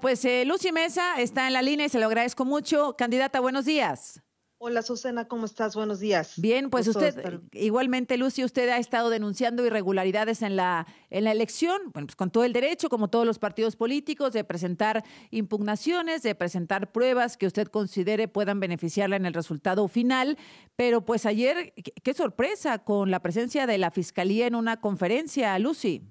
Pues eh, Lucy Mesa está en la línea y se lo agradezco mucho. Candidata, buenos días. Hola Susana, ¿cómo estás? Buenos días. Bien, pues usted, igualmente Lucy, usted ha estado denunciando irregularidades en la, en la elección, bueno, pues con todo el derecho, como todos los partidos políticos, de presentar impugnaciones, de presentar pruebas que usted considere puedan beneficiarla en el resultado final. Pero pues ayer, qué sorpresa con la presencia de la Fiscalía en una conferencia, Lucy.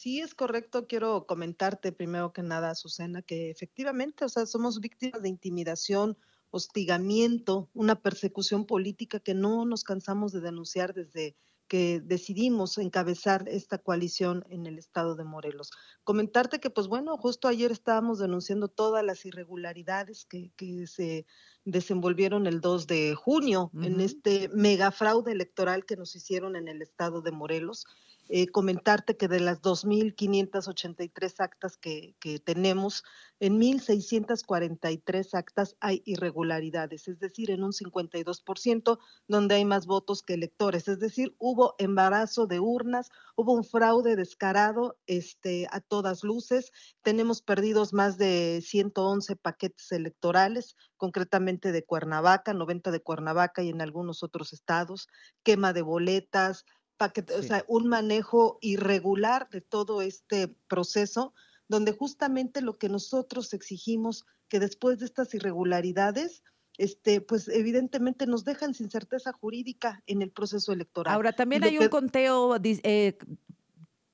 Sí, es correcto. Quiero comentarte primero que nada, Susana, que efectivamente, o sea, somos víctimas de intimidación, hostigamiento, una persecución política que no nos cansamos de denunciar desde que decidimos encabezar esta coalición en el estado de Morelos. Comentarte que, pues bueno, justo ayer estábamos denunciando todas las irregularidades que, que se desenvolvieron el 2 de junio en este megafraude electoral que nos hicieron en el estado de Morelos. Eh, comentarte que de las 2.583 actas que, tenemos, en 1.643 actas hay irregularidades, es decir, en un 52% donde hay más votos que electores, es decir, hubo embarazo de urnas, hubo un fraude descarado este, a todas luces, tenemos perdidos más de 111 paquetes electorales, concretamente de Cuernavaca, 90 de Cuernavaca y en algunos otros estados, quema de boletas, sea, un manejo irregular de todo este proceso, donde justamente lo que nosotros exigimos que después de estas irregularidades, este, pues evidentemente nos dejan sin certeza jurídica en el proceso electoral. Ahora, también hay un conteo eh,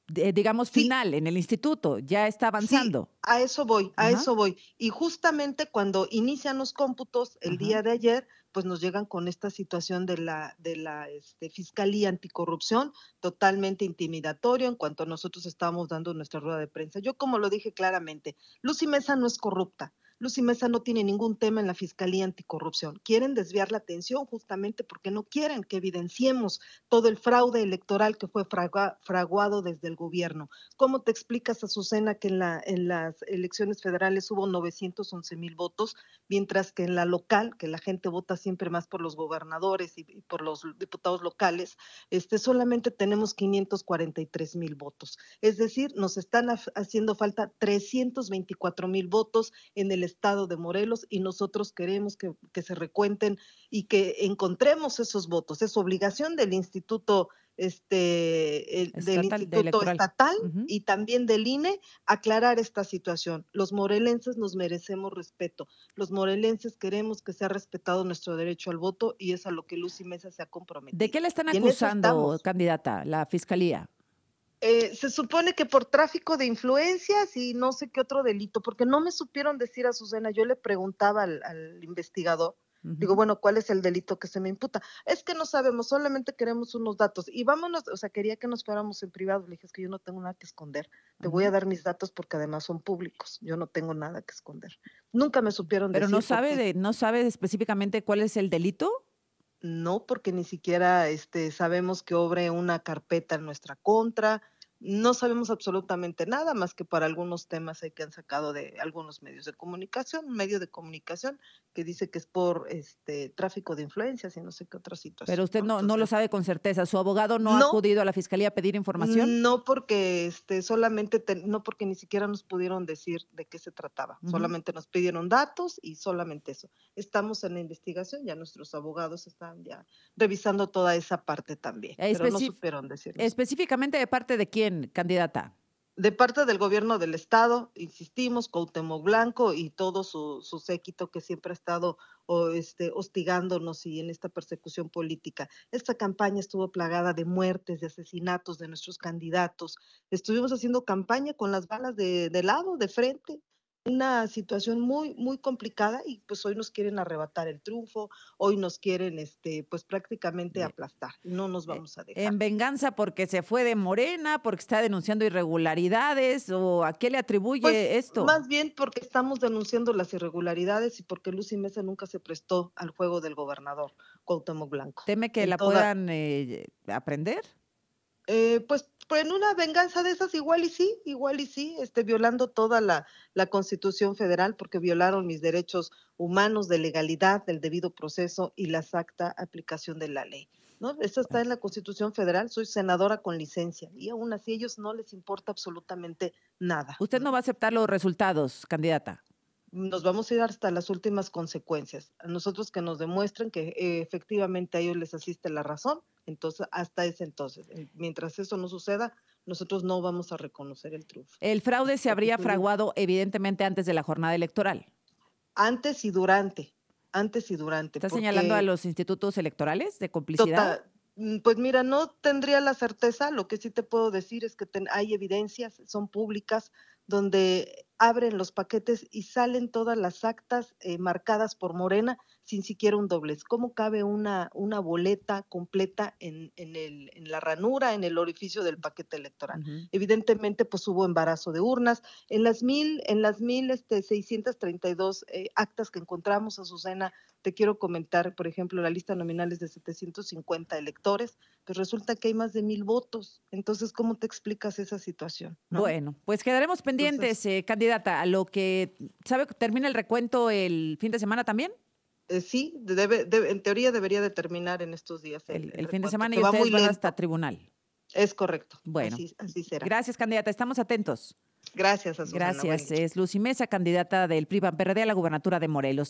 digamos, final en el instituto, ya está avanzando. a eso voy, a eso voy. Y justamente cuando inician los cómputos el día de ayer, pues nos llegan con esta situación de la, de la este, Fiscalía Anticorrupción, totalmente intimidatorio en cuanto nosotros estábamos dando nuestra rueda de prensa. Yo como lo dije claramente, Lucy Mesa no es corrupta y Mesa no tiene ningún tema en la Fiscalía Anticorrupción. Quieren desviar la atención justamente porque no quieren que evidenciemos todo el fraude electoral que fue fraguado desde el gobierno. ¿Cómo te explicas, Azucena, que en, las elecciones federales hubo 911 mil votos, mientras que en la local, que la gente vota siempre más por los gobernadores y, por los diputados locales, este, solamente tenemos 543 mil votos? Es decir, nos están haciendo falta 324 mil votos en el estado de Morelos y nosotros queremos que, se recuenten y que encontremos esos votos. Es obligación del Instituto este, estatal, del Instituto Estatal y también del INE aclarar esta situación. Los morelenses nos merecemos respeto. Los morelenses queremos que sea respetado nuestro derecho al voto y es a lo que Lucy Mesa se ha comprometido. ¿De qué le están acusando, candidata, la Fiscalía? Eh, se supone que por tráfico de influencias y no sé qué otro delito, porque no me supieron decir a Susana, yo le preguntaba al, investigador, digo, bueno, ¿cuál es el delito que se me imputa? Es que no sabemos, solamente queremos unos datos y vámonos, o sea, quería que nos fuéramos en privado, le dije, es que yo no tengo nada que esconder, te voy a dar mis datos porque además son públicos, yo no tengo nada que esconder. Nunca me supieron Pero decir. Pero no sabe, de, no sabe específicamente cuál es el delito no porque ni siquiera este, sabemos que obre una carpeta en nuestra contra, no sabemos absolutamente nada más que para algunos temas que han sacado de algunos medios de comunicación, un medio de comunicación que dice que es por este tráfico de influencias y no sé qué otra situación. Pero usted no, no lo sabe con certeza, su abogado no, ha acudido a la fiscalía a pedir información. No porque este solamente no porque ni siquiera nos pudieron decir de qué se trataba, solamente nos pidieron datos y solamente eso. Estamos en la investigación, ya nuestros abogados están ya revisando toda esa parte también, eh, pero no supieron Específicamente de parte de quién candidata? De parte del gobierno del estado, insistimos, Cuauhtémoc Blanco y todo su, su séquito que siempre ha estado este, hostigándonos y en esta persecución política. Esta campaña estuvo plagada de muertes, de asesinatos de nuestros candidatos. Estuvimos haciendo campaña con las balas de, de lado, de frente, una situación muy, muy complicada y pues hoy nos quieren arrebatar el triunfo, hoy nos quieren, este, pues prácticamente eh, aplastar, no nos eh, vamos a dejar. En venganza porque se fue de Morena, porque está denunciando irregularidades o a qué le pues, atribuye esto? Más bien porque estamos denunciando las irregularidades y porque Lucy Mesa nunca se prestó al juego del gobernador Cuauhtémoc Blanco. ¿Teme que la puedan eh, aprender? Eh, pues pero pues, en una venganza de esas igual y sí, igual y sí, este, violando toda la, la Constitución federal porque violaron mis derechos humanos de legalidad, del debido proceso y la exacta aplicación de la ley. ¿no? Eso está en la Constitución Federal, soy senadora con licencia y aún así a ellos no les importa absolutamente nada. Usted no va a aceptar los resultados, candidata nos vamos a ir hasta las últimas consecuencias. A nosotros que nos demuestren que eh, efectivamente a ellos les asiste la razón, entonces hasta ese entonces. Mientras eso no suceda, nosotros no vamos a reconocer el triunfo. El fraude se habría fraguado evidentemente antes de la jornada electoral. Antes y durante, antes y durante. ¿Estás señalando a los institutos electorales de complicidad? Mm, pues mira, no tendría la certeza, lo que sí te puedo decir es que hay evidencias, son públicas, donde abren los paquetes y salen todas las actas eh, marcadas por Morena sin siquiera un doblez. ¿Cómo cabe una, boleta completa en, la ranura, en el orificio del paquete electoral? Evidentemente, pues hubo embarazo de urnas. En las mil, en las mil este, eh, actas que encontramos, Azucena, te quiero comentar, por ejemplo, la lista nominal es de 750 electores, pero pues resulta que hay más de mil votos. Entonces, ¿cómo te explicas esa situación? Bueno, pues quedaremos pendientes, eh, candidata, a lo que, ¿sabe que termina el recuento el fin de semana también? Eh, sí, debe, en teoría debería de terminar en estos días. El, fin de semana y ustedes van hasta tribunal. Es correcto. Bueno, así, será. Gracias, candidata. Estamos atentos. Gracias, Gracias. Es Lucy Mesa, candidata del PRI PRD a la gubernatura de Morelos.